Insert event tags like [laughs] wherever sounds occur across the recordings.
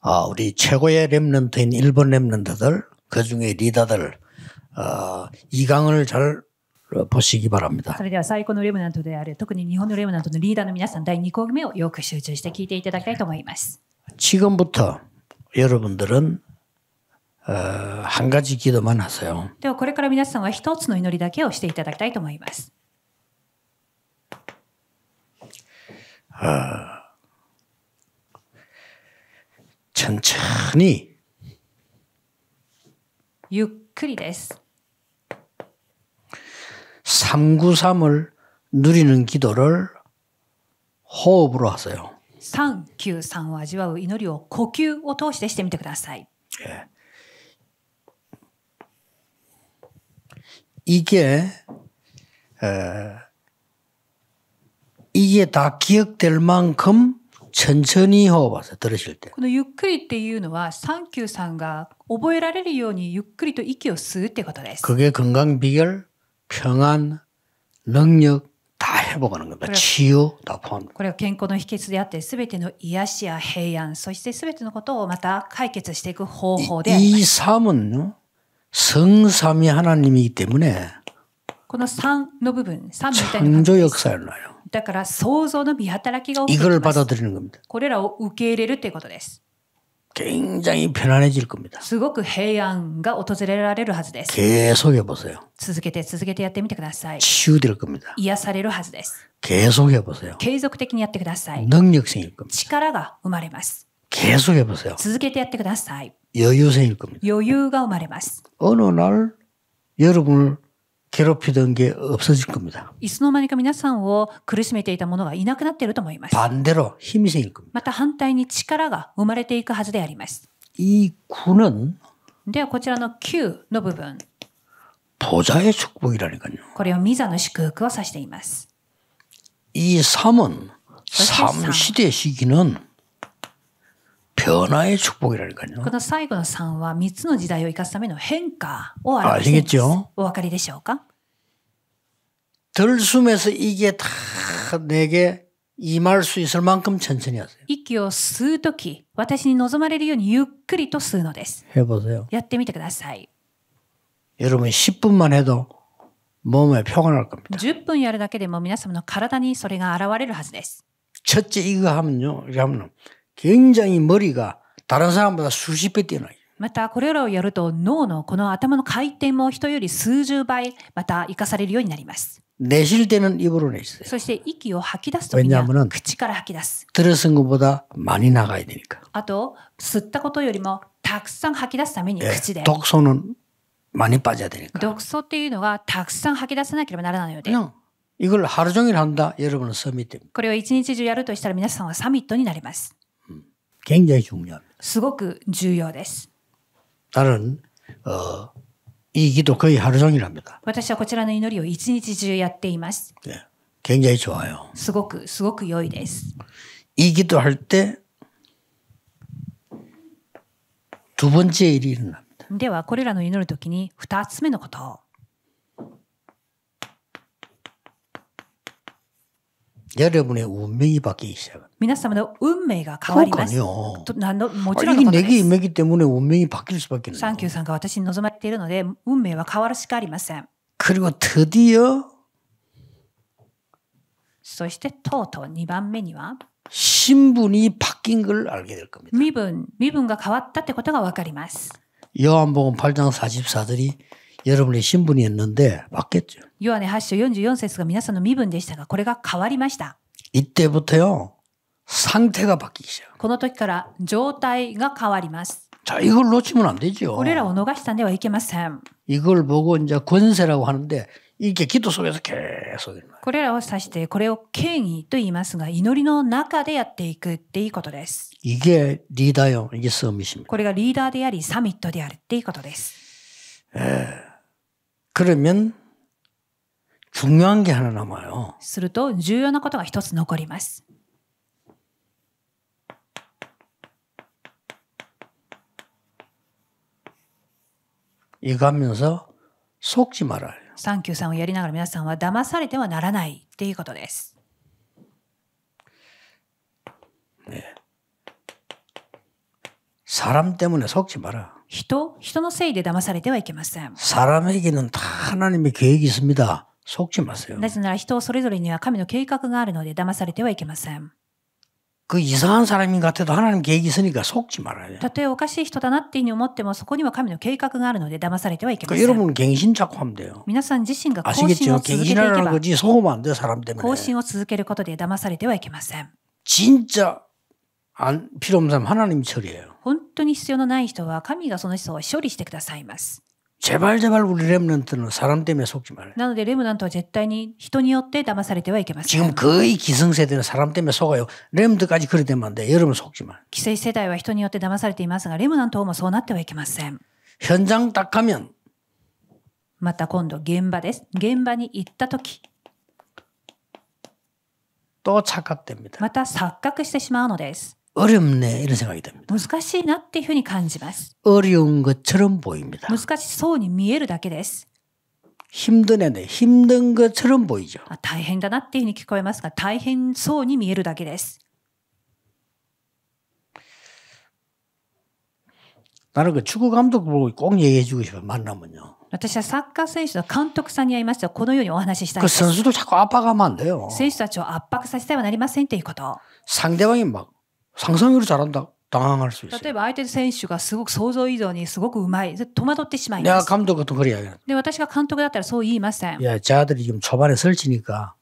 아, 우리 최고의 랩런트인 일본 랩런트들 그 중에 리더들 어, 이 강을 잘 보시기 바랍니다. それでは最高のレムナントである特に日本のレムナントのリーダーの皆さん第2項目をよく集中して聞いていただきたいと思います 지금부터 여러분들은 어, 한 가지 기도만 하세요. ではこれから皆さんは一つの祈りだけをしていただきたいと思います。 어, 천천히 유크리데스 393을 누리는 기도를 호흡으로 하세요. 393を味わう祈りを呼吸を通してしてみてください。 예. 이게 에, 이게 다 기억될 만큼 천천히 호흡하세요. 들으실 때. このゆっくりっていうのは、サンキューさんが覚えられるようにゆっくりと息を吸うってことです. 그게 건강 비결, 평안, 능력 다 회복하는 겁니다. 치유 다 포함. これは健康の秘訣であってすべての癒しや平安そしてすべてのことをまた解決していく方法です 이, 이은 성삼위 하나님이기 때문에 この三の部分3みたいな 창조 역사일나요. だから創造の見働きが起きていますこれらを受け入れるということです。굉장히편안すごく平安が訪れられるはずです。続けて続けてやってみてください。癒されるはずです。계속継続的にやってください。능력생力が生まれます。続けてやってください。余裕생길겁니生まれます。어느날여러분을 괴롭히던 게 없어질 겁니다. いつの間にか皆さんを苦しめていたものがいなくなっていると思います. 반대로 힘이 생길 겁니다. また反対に力が生まれていくはずであります.이 9는 ではこちらの9の部分. 보좌의 축복이라니까요. これをミザの祝福を指しています.이 3은 3 시대 시기는 변화의 축복이라니까요. この最後の3は3つの時代を生かすための変化を表しています。お分かりでしょうか들숨에서 이게 다 내게 임할 수 있을 만큼 천천히 하세요. 息を吸う時私に望まれるようにゆっくりと吸うのです. 해보세요. やってみてください. 여러분 10분만 해도 몸에 평안할 겁니다. 10분やるだけでも皆様の体にそれが現れるはずです. 첫째 이거 하면요. 이거 하면 굉장히머리가다른사람보다수십배뛰어나요またこれらをやると脳のこの頭の回転も人より数十倍また生かされるようになります。そして息を吐き出す時には口から吐き出すあと吸ったことよりもたくさん吐き出すために口で毒素の毒素っていうのがたくさん吐き出さなければならないのでこれを一日中やるとしたら皆さんはサミットになります。 굉장히 중요합니다. すごく重要です. 나는 어, 이 기도 거의 하루 종일 합니다. 私はこちらの祈りを一日中やっています. 네, 굉장히 좋아요. すごくすごく良いです.이 기도할 때 두 번째 일이 일어납니다. ではこれらの祈る時に二つ目のことを 여러분의 운명이 바뀌기 시작합니다. 皆様の運命が変わります。もちろん내게 임했기 네 때문에 운명이 바뀔 수밖에 없어요. 산큐さんが私に望まれているので運命は変わるしかありません. 그리고 드디어 そしてとうとう2番目には 신분이 바뀐 걸 알게 될 겁니다. 미분, 미분과 変わったってことがわかります. 요한복음 8장 44절이 여러분의 신분이었는데 바뀌었죠. 요한의 8장 44절은 皆さんの身分でしたがこれが変わりました. 이때부터요. 상태가 바뀌기 시작. この時から状態が変わります. 자, 이걸 놓치면 안 되죠. これらを逃したんではいけません. 이걸 보고 이제 권세라고 하는데 이게 기도 속에서 계속 これらを指してこれを権威と言いますが祈りの中でやっていくっていうことです 이게 리더요. 이게 서밋입니다. これがリーダーでありサミットであるっていうことです. 예. 그러면 중요한 게 하나 남아요. すると重要なことが一つ残ります. 이거 하면서 속지 말아요. サンキューさんをやりながら皆さんは騙されてはならないっていうことです. 네. 사람 때문에 속지 마라. 人、人のせいで騙されてはいけません。사람에게는다 하나님의계획이있습니다속지마세요なぜなら人それぞれには神の計画があるので騙されてはいけません。그이상한사람인같아도하나님계획이있으니까속지말아요たとえおかしい人だなっていうふうに思ってもそこには神の計画があるので騙されてはいけません。여러분갱신자꾸하면돼요皆さん自身が更新を아시겠지만続けていけ갱신하라는ば거지속으면안돼요사람때문에更新を続けることで騙されてはいけません。진짜안필요없는사람하나님처리해요本当に必要のない人は神がその人を処理してくださいます。 제발 제발 우리 렘넌트는 사람 때문에 속지 말아요. なのでレムナントは絶対に人によって騙されてはいけません. 지금 거의 기성세대는 사람 때문에 속아요. 렘넌트까지 그래 되면 안 돼. 여러분 속지 마. 기성세대は人によって騙されていますがレムナントもそうなってはいけません. 현장 딱 가면 また今度現場です.現場に行った時또 착각됩니다. また錯覚してしまうのです. 어렵네 이런 생각이 듭니다. 難しいなっていうふうに感じます. 어려운 것처럼 보입니다. 難しそうに見えるだけです. 힘든 애네 힘든 것처럼 보이죠. 아, 大変だなっていうふうに聞こえますが大変そうに見えるだけです. 나는 그 축구 감독 보고 꼭 얘기해 주고 싶어요. 만나면요. 私はサッカー選手の監督さんに会いましたこのようにお話ししたいです。選手たちを圧迫させてはなりませんということ。상대방이 막 상상으로 잘한다. 당황할 수 있어요. 例えば相手選手がすごく想像以上にすごくうまい。戸惑ってしまいます。 내가 감독도 그래야. で、私が監督だったらそう言いません。 야, 자들이 지금 초반에 설치니까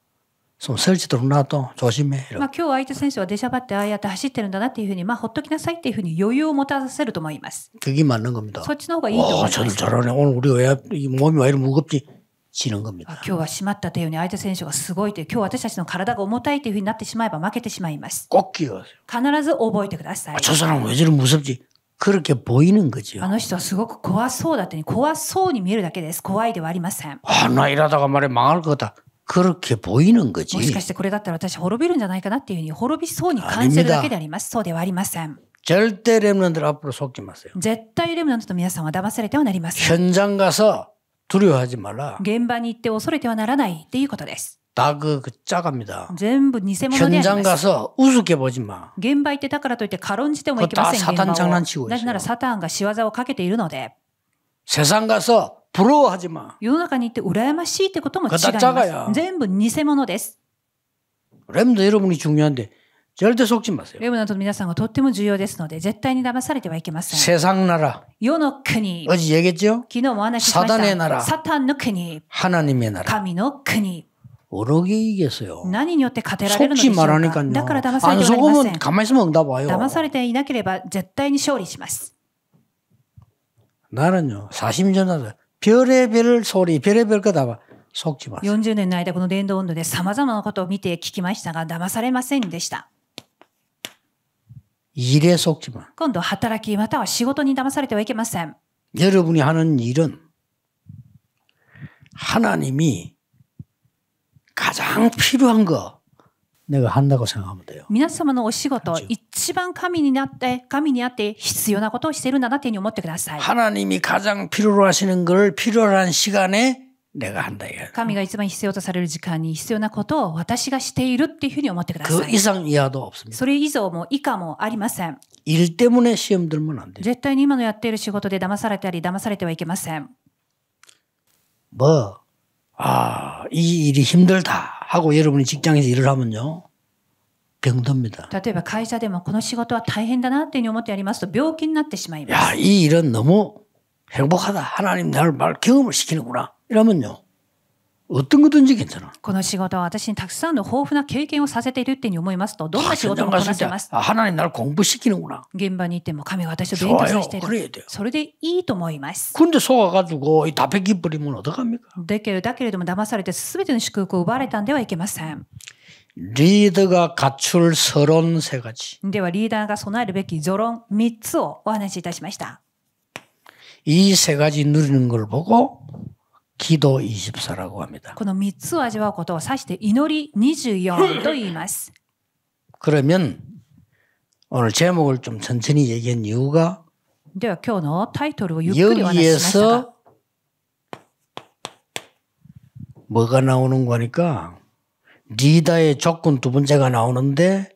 좀 설치도록 놔둬. 조심해. まあ今日相手選手は出しゃばってああやって走ってるんだなっていうふうにまあほっときなさいっていうふうに余裕を持たせると思います。 그게 맞는 겁니다. そっちの方がいいと思います。 와, 저들 잘하네. 오늘 우리 왜 몸이 왜 이렇게 무겁지? 지는겁니다今日はしまった手よう相手選手がすごいという今日私たちの体が重たいというふうになってしまえば負けてしまいます꼭기억하세요必ず覚えてください저사람왜저리무섭지그렇게보이는거죠あの人はすごく怖そうだってに怖そうに見えるだけです。怖いではありません아나일하다가말해망할거다그렇게보이는거지もしかしてこれだったら私滅びるんじゃないかなっていうふうに滅びそうに感じるだけであります。そうではありません절대렘넌들앞으로속지마세요絶対レムナント皆さんは騙されてはなりません현장가서 두려워하지 말라. 現場に行って恐れてはならないっていうことです。 다그 그 짜갑니다. 전부 니세모노 현장 가서 우습게 보지 마. 現場行ってだからといって軽んじてもいけません。다 사탄 장난치고 있어요. 나라 사탄가 시와자를 かけているので. 세상 가서 부러워하지 마. 世の中に行って羨ましいってことも違います。全部偽物です。렘도 여러분이 중요한데 절대속지마세요レブ皆さんはとっても重要ですので、絶対に騙されてはいけません。세상나 라。 世の国。어제얘기했죠昨日も話しました。사단의나 라。 サタンの国。하나님의나 라。 神の国。어려게이겼어요何によって勝てられるのかだから騙されてはいません。騙されていなければ絶対に勝利します。나는요40년하다별의별소리별의별거다봐40年の間この伝道運動で様々なことを見て聞きましたが騙されませんでした。 일에 속지 마. 今度働きまたは仕事に騙されてはいけません. 여러분이 하는 일은 하나님이 가장 필요한 거 내가 한다고 생각하면 돼요. 皆様のお仕事一番神になって神にあって必要なことをしているんだなっていうふうに思ってください。하나님이 가장 필요로 하시는 걸 필요한 시간에 내가 한다 이거. 神が一番必要とされる時間に必要なことを私がしているっていうふうに思ってください.그 이상 이하도 없습니다. それ以上も以下もありません.일 때문에 시험 들면 안 돼. 絶対に今のやっている仕事で騙されたり騙されてはいけません.뭐 아, 이 일이 힘들다 하고 여러분이 직장에서 일을 하면요. 병듭니다. 例えば会社でもこの仕事は大変だなっていうふうに思ってやりますと病気になってしまいます. 야, 이 일은 너무 행복하다. 하나님 나를 말 경험을 시키는구나. 이러면요어떤거든지괜찮아この仕事は私にたくさんの豊富な経験をさせているってに思いますと、どんな仕事もこなせます。하나님날공부시키는구나現場に行っても神が私を勉強させている。それでいいと思います。근데속아가지고기면어떡합니까だけれどだけれども騙されて全ての祝福を奪われたんではいけません。리더가갖출서론세가지ではリーダーが備えるべき序論3つをお話しいたしました。이세가지누리는걸보고 기도 24라고 합니다. [laughs] こ3つ味わうことを指して祈り2 4と言います 그러면 오늘 제목을 좀 천천히 얘기한 이유가 では今日のタイトゆっくり話しました 뭐가 나오는 거니까 리다의 조건 두 번째가 나오는데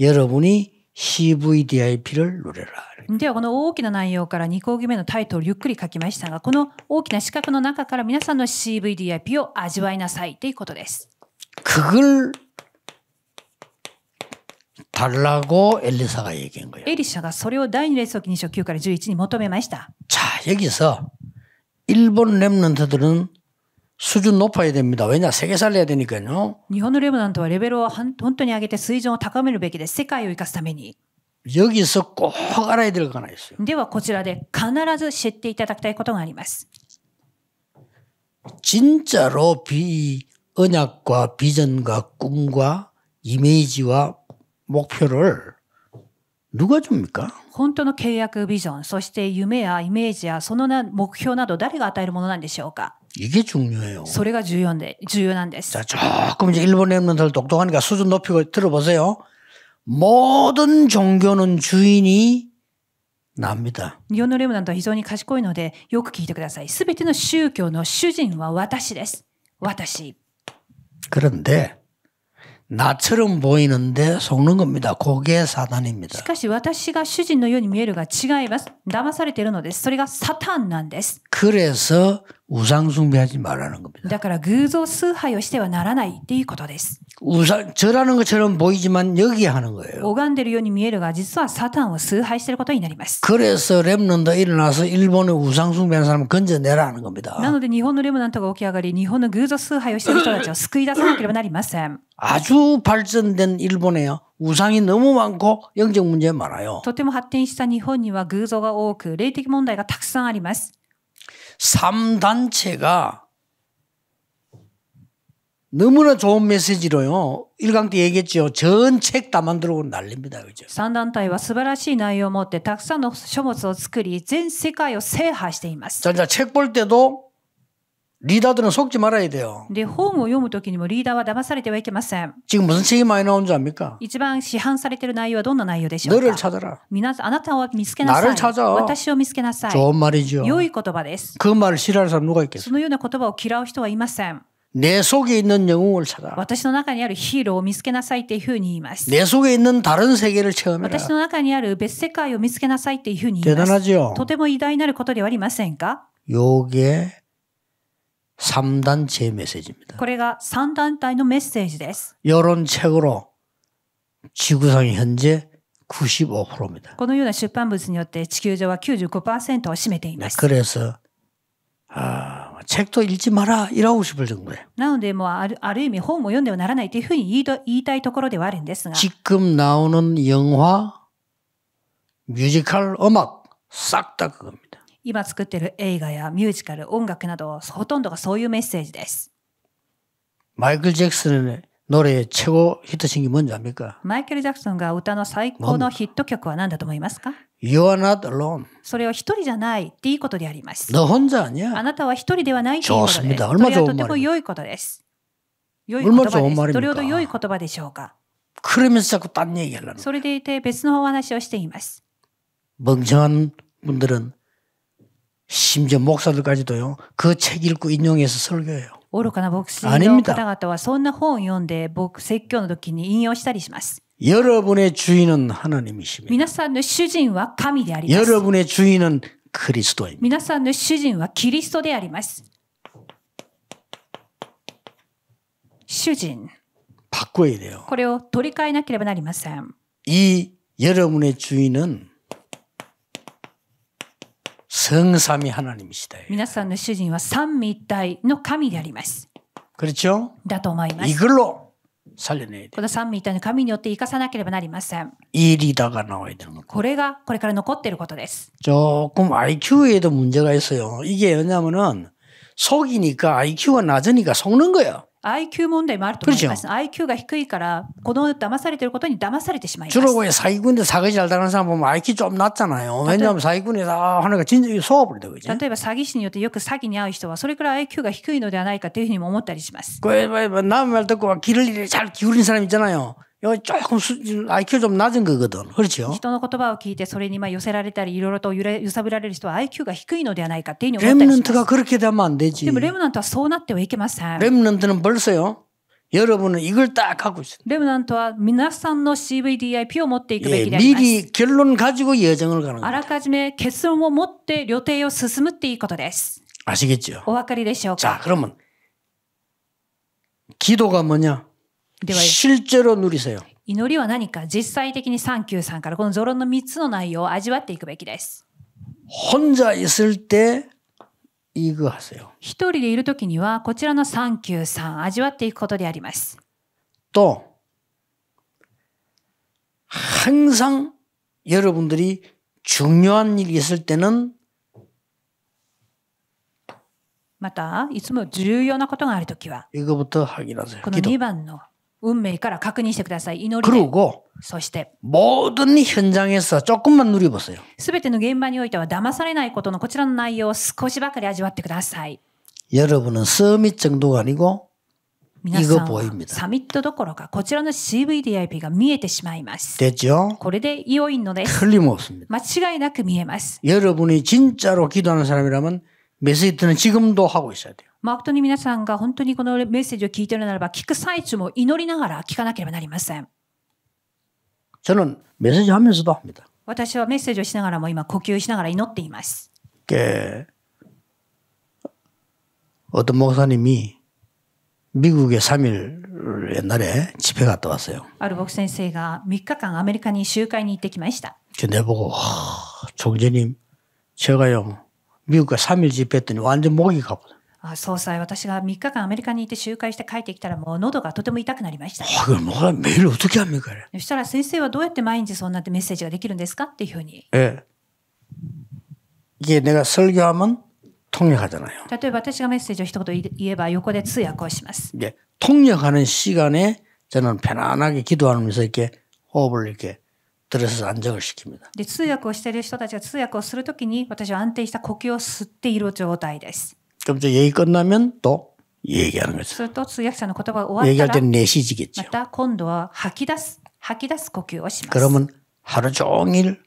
여러분이 CVDIP를 누려라. ではこの大きな内容から2講義目のタイトルゆっくり書きましたがこの大きな資格の中から皆さんの CVDIP を味わいなさいということです。エリシャがそれを第2列記2章9から11に求めました。자여기서일본렘넌트レ은수준높아야됩니다本当に上げて水準を高めるべきです世界を生かすために 여기서 꼭 알아야 될거나 있어요. ではこちらで必ず知っていただきたいことがあります. 진짜로 비 언약과 비전과 꿈과 이미지와 목표를 누가 줍니까? 本当の契約ビジョン、そして夢やイメージやその目標など誰が与えるものなんでしょうか? 이게 중요해요. 소리가 중で한데 중요한데. 자, 조금 이제 일본 랩런들 똑똑하니까 수준 높이고 들어보세요. 모든 종교는 주인이 납니다. 일본のレムなんとは非常に賢いので、よく聞いてください。すべての宗教の主人は私です。私。그런데 나처럼 보이는데 속는 겁니다. 그게 사단입니다. しかし私が主人のように見えるが違います騙されているのですそれがサタンなんです 그래서 우상 숭배하지 말라는 겁니다. だから偶像崇拝をしてはならないっていうことです 우상 저라는 것처럼 보이지만 여기 하는 거예요. 拝んでるように見えるが実はサタンを崇拝してることになります 그래서 렘넌트 일어나서 일본의 우상 숭배하는 사람 건져내라 는 겁니다. なので日本のレムナントが起き上がり日本の偶像崇拝をしてる人たちを救い出さなければなりません 아주 발전된 일본에요. 우상이 너무 많고 영적 문제 많아요. とても発展した日本には偶像が多く霊的問題がたくさんあります. 3단체가 너무나 좋은 메시지로요. 1강 때 얘기했죠. 전책다 만들고 난립니다. 그죠? 3団体は素晴らしい内容を持ってたくさんの書物を作り全世界を制覇しています. 자, 자, 책볼 때도 리더들은 속지 말아야 돼요. 근데 호응을 読む時にも 리더와 騙されてはいけません. 지금 무슨 책이 많이 나온 줄 압니까? 一番市販されてる内容はどんな内容でしょうか? 너를 찾아라. 皆あなたを見つけなさい. 나를 찾아. 私を見つけなさい. 좋은 말이죠. 良い言葉です.그 말을 싫어하는 사람 누가 있겠어요? そのような言葉を嫌う人はいません.내 속에 있는 영웅을 찾아. 내 속에 있는 다른 세계를 체험해라. 대단하지요. 요게 3단체의 메시지입니다. これが3団体のメッセージです. 여론 책으로 지구상의 현재 95%입니다. このような出版物によって地球上は95%を占めています. 그래서 아, 책도 읽지 마라 이러고 싶을 정도예요. なのでもうある意味本を読んではならないというふうに言いたいところではあるんですが. 지금 나오는 영화, 뮤지컬, 음악 싹 다 그겁니다. 今作ってる映画やミュージカル、音楽など、ほとんどがそういうメッセージです。マイケル・ジャクソンの노래의최고히트싱이뭔지압니까マイケル・ジャクソンが歌の最高のヒット曲は何だと思いますか You are not alone. それは一人じゃないっていいことであります。너혼자아니야あなたは一人ではないということです。それはとても良いことです。そい言葉です。どれほど良い言葉でしょうか그러면서자꾸딴얘기하려는それでいて別のお話をしています。멍청한분들은 심지어 목사들까지도요. 그 책 읽고 인용해서 설교해요. 愚かな牧師の方々はそんな本を読んで僕説教の時に引用したりします여러분의삶에서그런일이일어날수있습니다여러분의삶에서그런일이일어여러분의 뭐 주인은 하나님이십니다. 여러분의 주인은 그리스도입니다. 주인. 바꿔야 돼요. これを取り替えなければなりません.이 여러분의 주인은 성삼위하나님이시다皆さんの主人は三位一体の神であります그렇죠だと思います이걸로살려내야돼この三位一体の神によって生かさなければなりません이리다가나와야되는거これがこれから残っていることです조금 IQ 에도문제가있어요이게왜냐면은속이니까 IQ 가낮으니까속는거예요 IQ 問題もあると思います。IQ が低いから子供騙されてることに騙されてしまいます주로왜사기꾼들사기잘당하는사람 IQ 좀낮잖아요왜냐하면사기꾼이다하는거진짜소화例えば詐欺師によってよく詐欺に遭う人はそれくらい IQ が低いのではないかというふうにも思ったりします그남말듣고귀를잘기울인사람있잖아요여 조금 수, IQ 좀 낮은 거거든. 그렇죠? 人の言葉を聞いてそれにまあ寄せられたりいろいろと揺さぶられる人は i 렘넌트가 그렇게 되면 안 되지. 렘넌트는 벌써요. 여러분은 이걸 딱 하고 있어요. 렘넌트は皆さんのCVDIPを持っていくべきであります. 예, 미리 결론 가지고 여정을 가는 거예요. あらかじめ結論を持って予定を進むっていうことです. 아시겠죠? お分かりでしょうか? 자, 그러면 기도가 뭐냐? 실제로 누리세요. 祈りは何か実際的に三九さんからこのゾロの三つの内容を味わっていくべきです혼자있을때이거하세요一人でいるときにはこちらの三九さん味わっていくことであります또항상여러분들이중요한일이있을때는またいつも重要なことがあるときはこの2番の 運命から確認してください。祈りで。そして、모すべての現場においては騙されないことのこちらの内容を少しばかり味わってください。皆さんはサミットどころか、こちらの CVDIP が見えてしまいます。これで良いのです。間違いなく見えます。여러분하고있어야돼まことに皆さんが本当にこのメッセージを聞いているならば、聞く最中も祈りながら聞かなければなりません。私はメッセージをしながらも今呼吸しながら祈っています。け、おと牧師さんに미미3일옛날에집회갔다왔어ある牧先生が3日間アメリカに集会に行ってきました。で、내보直前に。님제は요미국에3일집회했더니완전목이가버総裁、私が3日間アメリカにいて集会して帰ってきたら、もう喉がとても痛くなりました。そしたら先生はどうやって毎日そんなメッセージができるんですかっていうふうに。ええ。例えば私がメッセージを一言言えば横で通訳をします。で、통역하는시ね、에저는편안하게기도하면서で、通訳をしている人たちが通訳をするときに私は安定した呼吸を吸っている状態です。 그럼 이제 얘기 끝나면 또 얘기하는 거죠. 그 얘기할 때는 내쉬지겠죠. 네 그러면 하루 종일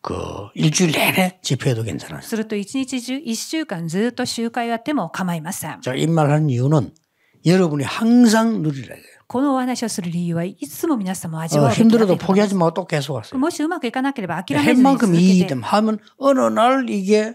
그 일주일 내내 집회해도 괜찮아요. すると一日中一週間ずっと集会をやっても構いません. 자, 이 말하는 이유는 여러분이 항상 누리라 해요. このお話をする理由はいつも皆様味わう 어, 힘들어도 포기하지 말고 또 계속 하세요. もしうまくいかなければ諦めずに続けて。 만큼 이기면 하면 어느 날 이게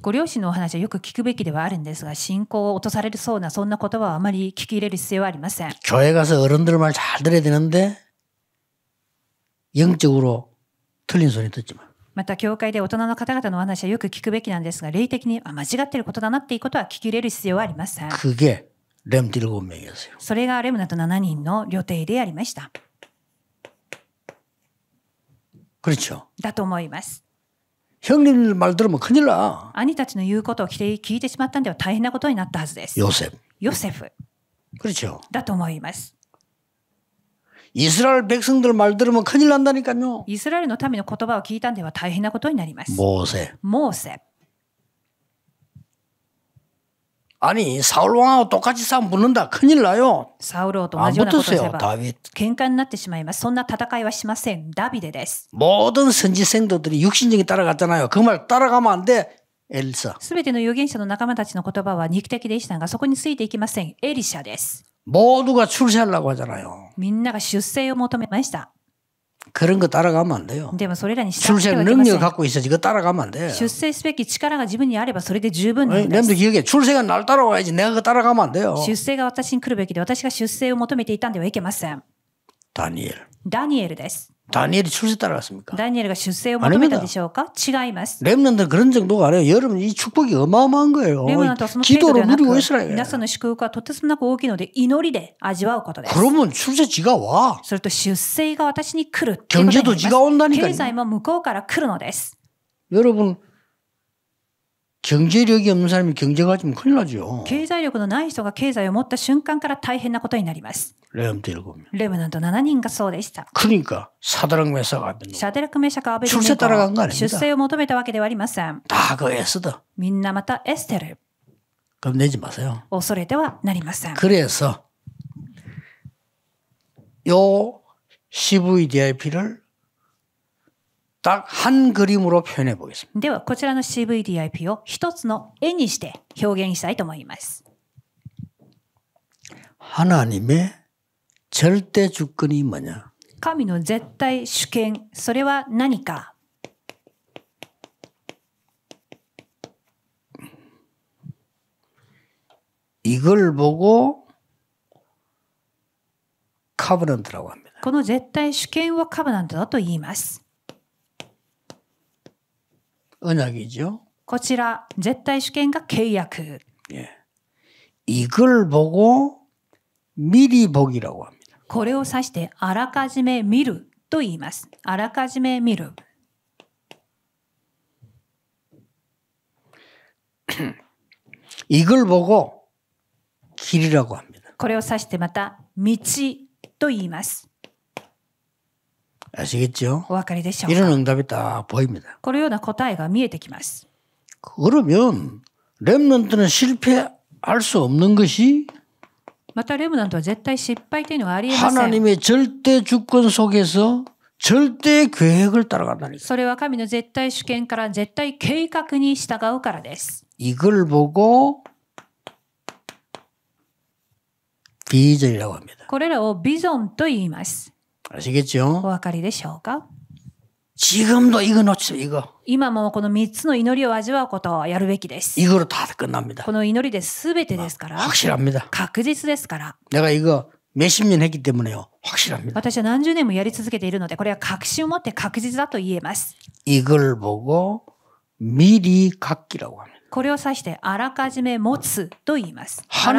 ご両親のお話はよく聞くべきではあるんですが、信仰を落とされるそうなそんな言葉はあまり聞き入れる必要はありません。教会가서어른들말잘들어야되는데영적으로틀린소리듣지마また教会で大人の方々のお話はよく聞くべきなんですが、霊的に間違っていることだなっていうことは聞き入れる必要はありません。그게렘명이었어요それがレムナと7人の旅程でありました。그렇죠だと思います。 형님 말 들으면 큰일 나. 아니たちの 言うことを聞いてしまったんでは大変なことになったはずです。ヨセフ。ヨセフ。 그렇죠. だと思います. 이스라엘 백성들 말 들으면 큰일 난다니까요. 이스라엘のための言葉を聞いたんでは大変なことになります. 모세. 모세. 아니사울왕하고똑같이싸움붙는다큰일나요사울하고똑같은붙으세요다윗喧嘩になってしまいますそんな戦いはしませんダビデです모든선지생도들이육신적인따라갔잖아요그말따라가면안돼エリサ。すべての預言者の仲間たちの言葉は肉的でしたが、そこについていきません。エリシャです。みんなが出世を求めました。 그런 거 따라가면 안 돼요. 출생 뭐 능력 갖고 있어지 그 따라가면 안 돼. 출생すべき 力가 自分にあればそれで十分 렘도 기억해. 출세가 날 따라와야지 내가 그 따라가면 안 돼요. 출세가 私に来るべきで私が出世を求めていたんではいけません. 다니엘. 다니엘です. 다니엘이 출세 따라갔습니까? ダニエルが出世を求めたでしょうか違います。 렘넌트 그런 정도가 아니에요. 여러분 이 축복이 어마어마한 거예요. レモナンとはその程度で 기도로 はな 누리고 く、 있으라. 皆さんの祝福はとてつもなく大きいので、祈りで味わうことです。 그러면 출세 지가 와. すると出世が私に来るっていうことになります。경제도지가온다니까요 経済も向こうから来るのです。 여러분 경제력이 없는 사람이 경제가 좀 큰일 나죠. 経済力のない人が経済を持った瞬間から大変なことになります. 레암트 일곱 명. 레브난도 7人がそうでした. 그러니까 사드락 메사가 아벤. 사드락 메사가 아벤. 출세 따라간 거 아닙니다. 출세를 求めたわけではありません. 다그 에스더. みんなまた 에스테르. 겁내지 마세요. 恐れてはなりません. 그래서 요 CVDIP를 딱한 그림으로 표현해 보겠습니다. ではこちらのCVDIPを一つの絵にして表現したいと思います. 하나님의 절대 주권이 뭐냐? 神の絶対主権それは何か? 이걸 보고 카브넌트라고 합니다. この絶対主権はカブナントだと言います 언약이죠. こちら絶対主権が契約. 예. 이걸 보고 미리 보기라고 합니다. これを指してあらかじめ見ると言います。あらかじめ見る. 이걸 보고 길이라고 합니다. これを指してまた道と言います。 아시겠죠? お分かりでしょう 이런 응답이 딱 보입니다. このような答えが見えてきます。 그러면 렘넌트는 실패할 수 없는 것이 またレムナントは絶対失敗というのはありえません。 하나님의 절대 주권 속에서 절대 계획을 따라간다니까. それは神の絶対主権から絶対計画に従うからです。 이걸 보고 비전이라고 합니다. これらをビゾンと言います。아시겠죠お分かりでしょうか지금도이거놓치이거今もこの3つの祈りを味わうことをやるべきです。이거로다끝납니다この祈りで全てですから、확실합니다確実ですから、내가이거몇십년했기때문에요확실합니다私は何十年もやり続けているので、これは確信を持って確実だと言えます。이걸보고미리갖기라고합니다これを指してあらかじめ持つと言います。神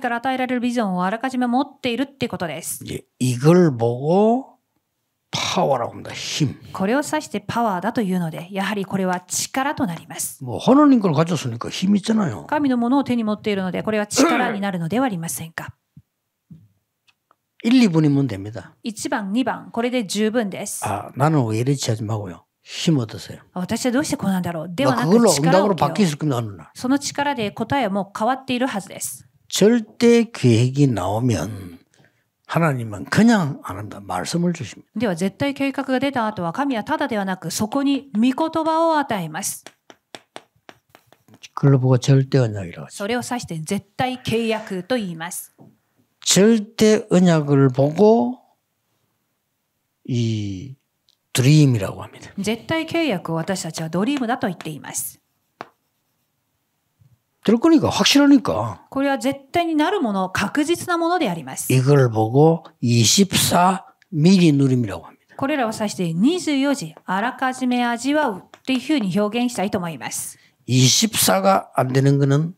から与えられるビジョンをあらかじめ持っているってことです。これを指してパワーだというので、やはりこれは力となります。神のものを手に持っているので、これは力になるのではありませんか。1, 2분2これで十分です。힘 얻으세요. 私はどうしてこうなんだろうではなく 응답으로 바뀌었을 겁니다. 어느 날. その力で答えも変わっているはずです. 절대 계획이 나오면 하나님은 그냥 안 한다. 말씀을 주십니다. では絶対計画が出た後は神はただではなくそこに御言葉を与えます. 글로 보고 절대 언약이라고. それを指して絶対契約と言います. 절대 언약을 보고 이드림이라고합니다絶対契約を私たちはドリームだと言っています될거니까확실하니까これは絶対になるもの確実なものであります이걸보고24미리누림이라고합니다これらを指して24時あらかじめ味わうっていうふうに表現したいと思います。24가안되는거는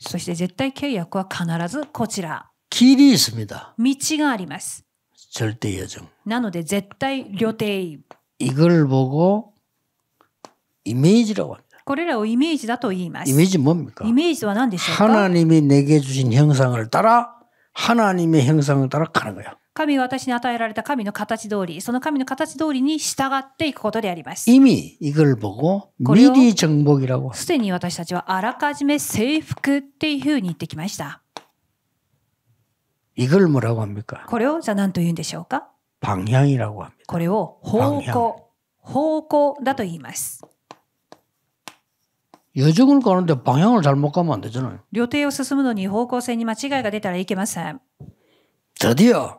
そして絶対契約は必ずこちら。 길이 있습니다. 道があります。 절대 여정. なので絶対旅程。 이걸 보고 이미지라고 합니다. これらをイメージだと言います. 이미지 뭡니까? 이미지는 何でしょうか? 하나님이 내게 주신 형상을 따라 하나님의 형상을 따라 가는 거야. 神は私に与えられた神の形通り、その神の形通りに従っていくことであります。意味、이걸보 고、 미리정복이라 고。 すでに私たちはあらかじめ征服っていうふうに言ってきました。이걸뭐라고합니か。これをじゃあ何と言うんでしょうか방향이라고합니다これを方向、方向だと言います。予定을가는데방향을잘못가면안되잖아요료태を進むのに方向性に間違いが出たらいけません드디어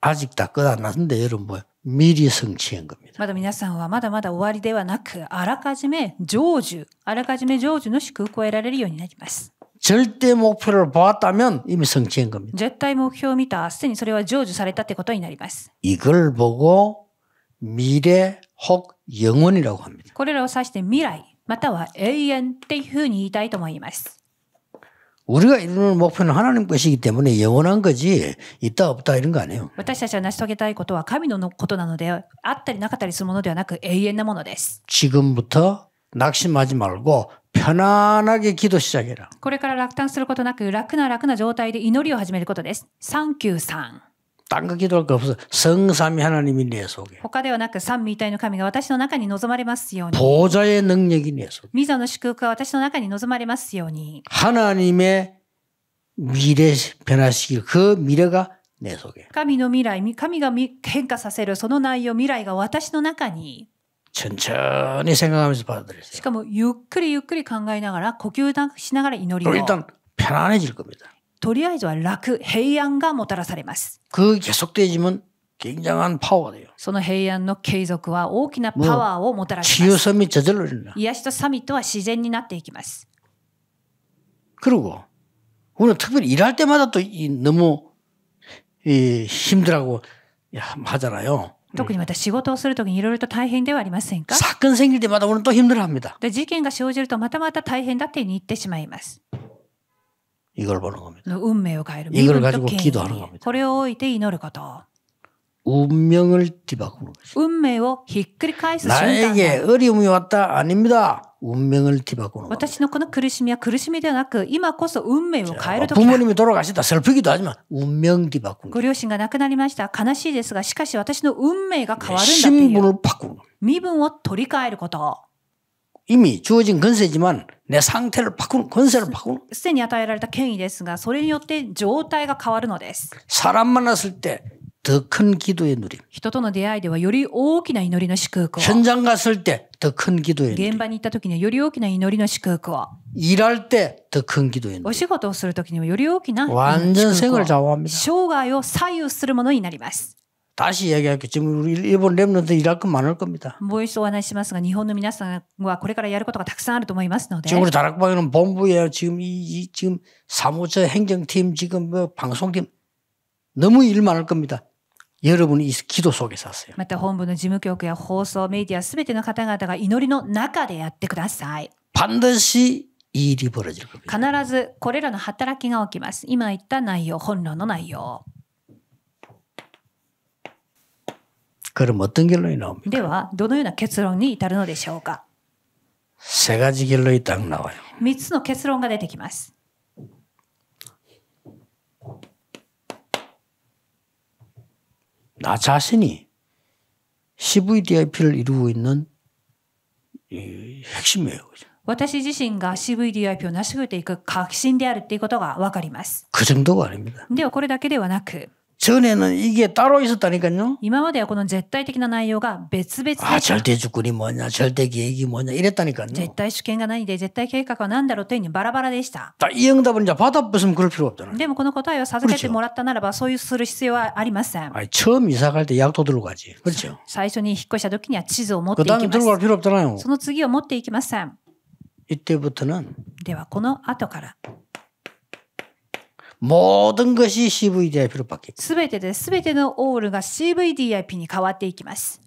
아직 다 끝났는데 여러분 뭐 미리 성취한 겁니다. まだ皆さんはまだまだ終わりではなく、あらかじめ成就、あらかじめ成就の祝福を得られるようになります。 절대 목표를 보았다면 이미 성취한 겁니다. 絶対目標を見たすでにそれは成就されたってことになります. 이걸 보고 미래 혹 영원이라고 합니다. これらを指して未来または永遠っていうふうに言いたいと思います。 우리가 이루는 목표는 하나님 것이기 때문에 영원한 거지 있다 없다 이런 거 아니에요. 私たちが成し遂げたいことは神のことなのであったりなかったりするものではなく永遠なものです. 지금부터 낙심하지 말고 편안하게 기도 시작해라. これから落胆することなく楽な楽な状態で祈りを始めることです. 393. 딴거 기도할 거 없어. 성삼위 하나님이 내 속에. 他ではなく三位一体の神が私の中に望まれますように. 보좌의 능력이 내 속에. 미자의 축복이 私の中に望まれますように. 하나님의 미래 변화시킬 그 미래가 내 속에. 神の未来、神が変化させるその内容、未来が私の中に. 천천히 생각하면서 받아들이세요. しかもゆっくりゆっくり考えながら呼吸しながら祈りを. 일단 편안해질 겁니다. とりあえずは楽、平安がもたらされます。その平安の継続は大きなパワーをもたらします。癒しとサミットは自然になっていきます。그리고일할때너무힘들고하잖아요特にまた仕事をするときにいろいろと大変ではありませんか사건생길때힘들어합니다事件が生じるとまたまた大変だって言ってしまいます。 이걸 보는 겁니다. 운명을 이걸 가지고 기도하는 겁니다. これをいて祈ること. 운명을 뒤바꾸는 것이. 운명을 ひっくり返す 나에게 어려움이 왔다 아닙니다. 운명을 뒤바꾸는 것. 私のこの苦しみは苦しみではなく今こそ運命を変える時だ. 부모님이 돌아가시다 슬프기도 하지만 운명 뒤바꾸는. ご両親が亡くなりました悲しいですがしかし私の運命が変わるんだっていう。身分を바꾸는. 身分を取り替えること。 이미 주어진 건세지만 내 상태를 바꾸는 건세를 바꾸는 すでに与えられた権威ですがそれによって状態が変わるのです 사람 만났을 때 더 큰 기도의 누림 人との出会いではより大きな祈りの祝福 현장 갔을 때더 큰 기도의 누림 現場に行った時により大きな祈りの祝福を 일할 때더 큰 기도의 누림 お仕事をする時にはより大きな 완전 생을 좌우합니다 生涯を左右するものになります 다시 얘기할게 지금 우리 일본 랩런트 일할 건 많을 겁니다. 뭐う一度お話しますが日本の皆さんはこれからやることがたくさんあると思いますので 지금 우리 다락방에는 본부에 지금 이, 이 지금 사무처 행정팀 지금 뭐 방송팀 너무 일 많을 겁니다. 여러분이 이 기도 속에 샀어요. また本部の事務局や放送メディアすべての方々が祈りの中でやってください. 반드시 일이 벌어질 겁니다. 必ずこれらの働きが起きます。今言った内容、本論の内容。그럼어떤ではどのような結論に至るのでしょうか세3つの結論が出てきます나자신이 CVDIP 를이루고있私自身が CVDIP を成し遂げていく核心であるっていうことがわかります。ではこれだけではなく、 전에는 이게 따로 있었다니까요. 今まではこの絶対的な内容が別々 아, 절대 주권이 뭐냐, 절대 계획이 뭐냐 이랬다니까요. 絶対主権が何で絶対計画は何だろうというふうにバラバラでした. 딱이 응답을 이제 받아보시면 그럴 필요 없잖아요. でもこの答えを授けてもらったならばそういうする必要はありません. 아니, 처음 이사 갈때 약도 들고 가지. 그렇죠. 最初に引っ越した時には地図を持っていきます. 그다음에 들고 갈 필요 없잖아요. その次を持っていきません. 이때부터는 ではこの後から 모든 것이 CVDIP로 바뀌. 全てで全てのオールが CVDIP に変わっていきます.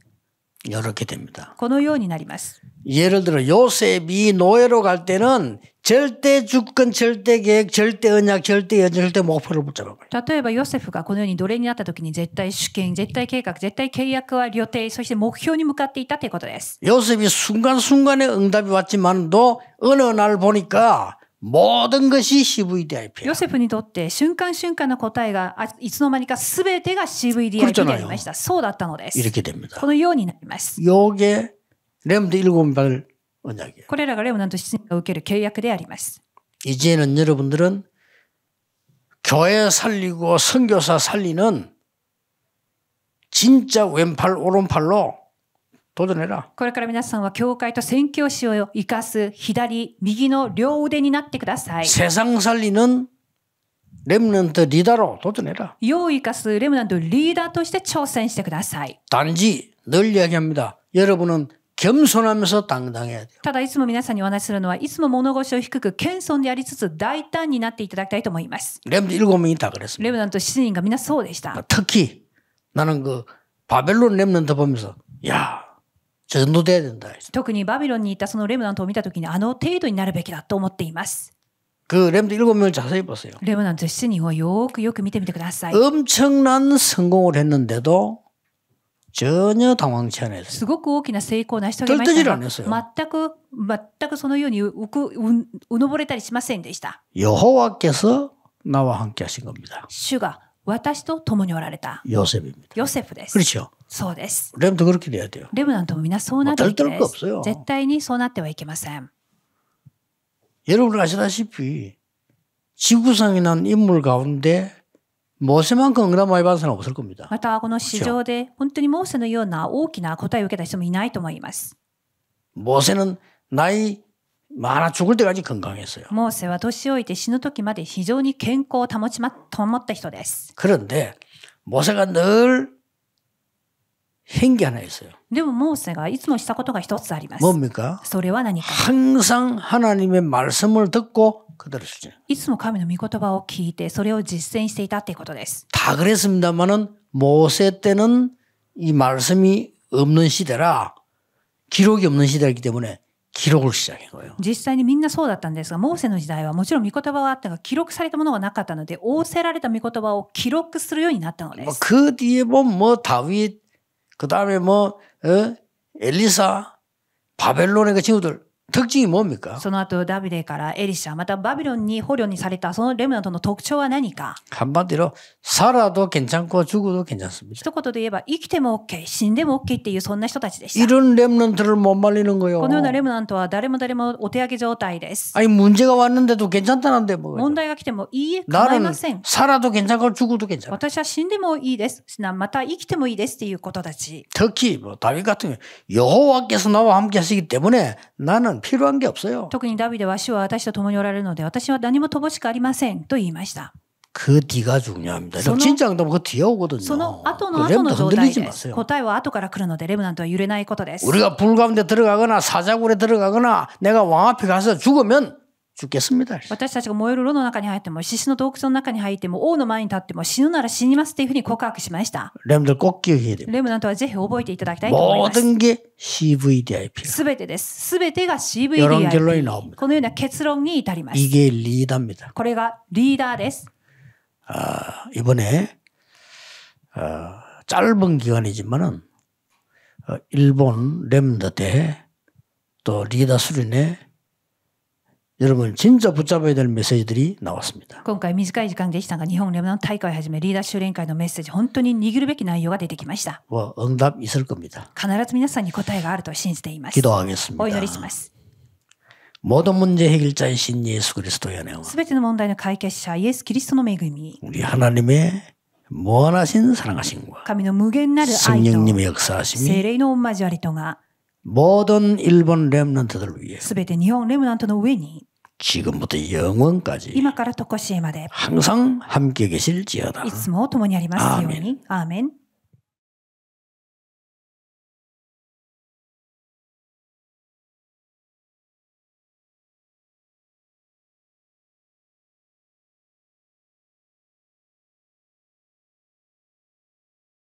이렇게 됩니다. このようになります. 예를 들어 요셉이 노예로 갈 때는 절대 주권, 절대 계획, 절대 언약, 절대 예언, 절대 목표를 붙잡은 거예요. 例えばヨセフがこのように奴隷になった時に絶対主権、絶対計画、絶対契約は予定、そして目標に向かっていたということです. 요셉이 순간순간의 응답이 왔지만도 어느 날 보니까 모든 것이 CVDIP야. 요셉이 にとって瞬間瞬間の答えがいつの間にか全てが CVDIP가 そうだったのです. 이렇게 됩니다. このようになります. 요게 렘드 7발 언약이에요. これらが 렘넌트 7人が受ける契約であります. 이제는 여러분들은 교회 살리고 선교사 살리는 진짜 왼팔 오른팔로 これから皆さんは教会と宣教師を生かす左、右の両腕になってください。세상살리는 렘넌트 리더로 도전해라. 요이카스 렘넌트 리더として 도전してください. 단지 늘 이야기합니다. 여러분은 겸손하면서 당당해야 돼요. ただいつも皆さんにお話しするのはいつも物腰を低く謙遜でありつつ大胆になっていただきたいと思います. 렘넌트 7명이 다 그랬습니다. 렘넌트 7人が皆そうでした. 특히 나는 그 바벨론 렘넌트 보면서 야特にバビロンにいたそのレムナントを見たときにあの程度になるべきだと思っています。レム드ント명7인をよくよく見てみてください엄청난성공을했는데도전혀당황치않았어요すごく大きな成功を成し遂げました全く全くそのようにうううのぼれたりしませんでしたヨホワ께서나와함께하신겁니다주가私と共におられた。ヨセフ。ヨセフです。クリそうです。レムと그렇でやってよ。レムなんとも皆そうなってはいけないで絶対にそうなってはいけません。여러분아시다시피지구상에난인물가운데모세만큼응답많이받은사람없을겁니다またこの市場で本当にモーセのような大きな答えを受けた人もいないと思います。모세는나이 말아 죽을 때까지 건강했어요. 모세와 뭐 年老いて死ぬ時まで非常に健康を保ちま保った人です. 그런데 모세가 늘変기 하나 있어요. でもモーセがいつもしたことが一つあります. 뭐 뭡니까? それは何か? 항상 하나님의 말씀을 듣고 그대로 실천. いつも神の御言葉を聞いてそれを実践していたということです다 그랬습니다만은 모세 때는 이 말씀이 없는 시대라 기록이 없는 시대이기 때문에 記録したけどよ実際にみんなそうだったんですがモーセの時代はもちろん御言葉はあったが記録されたものはなかったので仰せられた御言葉を記録するようになったのです。그뒤에보면다윗그다음에뭐엘리사바벨론의그친구들 특징이 뭡니까? その後ダビデからエリシャまたバビロンに捕虜にされたそのレムナントの特徴は何か 한마디로 살아도 괜찮고 죽어도 괜찮습니다. 一言で言えば生きてもOK、死んでもOKっていうそんな人たちでした. 이런 렘넌트를 못 말리는 거요. このようなレムナントは誰も誰もお手上げ状態です. 아니 문제가 왔는데도 괜찮다는데 뭐. 문제가 来てもいいえ構いません. 살아도 괜찮고 죽어도 괜찮아. 私は死んでもいいです。また生きてもいいですっていうことたち. 특히 뭐 다윗 같은 경우 여호와께서 나와 함께 하시기 때문에 나는 필요한 게 없어요. 特にダビデは主は私と共におられるので私は何も乏しくありませんと言いました。그 뒤가 중요합니다. 진짜 응그 뒤에 오거든요. 레브나 흔들리지 마세요. 答えは後から来るのでレブナントは揺れないことです. 우리가 불가운데 들어가거나 사자굴에 들어가거나 내가 왕 앞에 가서 죽으면 私たちが燃える炉の中に入っても、獅子の洞窟の中に入っても、王の前に立っても、死ぬなら死にますというふうに告白しました。レムナントはぜひ覚えていただきたいと思います。すべてです。すべてが CVDIP。このような結論に至ります。これがリーダーです。あ、이번 에、 あ、짧은기간이지만 은、 일본で、とリーダーするね、 여러분 진짜 붙잡아야 될 메시지들이 나왔습니다. 今回短い時間でしたが日本レバノン大会をはじめリーダー修練会のメッセージ本当に握るべき内容が出てきました.뭐 응답 있을 겁니다. 必ず皆さんに答えがあると信じています. 기도하겠습니다. お祈りします. 모든 문제 해결자이신 예수 그리스도의 은혜와 全ての問題の解決者イエス・キリストの恵み 우리 하나님의 무한하신 사랑하심과 神の無限なる愛と 역사하심이 精霊の交わりとが 모든 일본 렘넌트들 위해 全て日本レムナントの上に 지금부터 영원까지 今からとこしえまで 항상 함께 계실지어다. いつも共にありますように。アーメン。